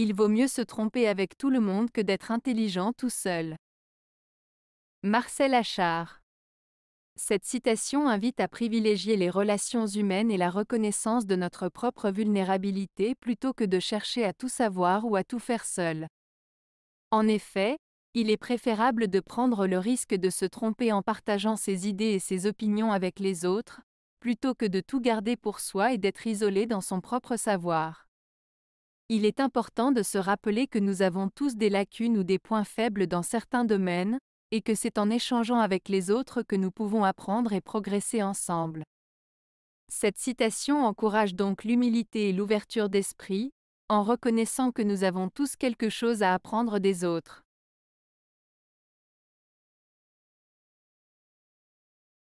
Il vaut mieux se tromper avec tout le monde que d'être intelligent tout seul. Marcel Achard. Cette citation invite à privilégier les relations humaines et la reconnaissance de notre propre vulnérabilité plutôt que de chercher à tout savoir ou à tout faire seul. En effet, il est préférable de prendre le risque de se tromper en partageant ses idées et ses opinions avec les autres, plutôt que de tout garder pour soi et d'être isolé dans son propre savoir. Il est important de se rappeler que nous avons tous des lacunes ou des points faibles dans certains domaines, et que c'est en échangeant avec les autres que nous pouvons apprendre et progresser ensemble. Cette citation encourage donc l'humilité et l'ouverture d'esprit, en reconnaissant que nous avons tous quelque chose à apprendre des autres.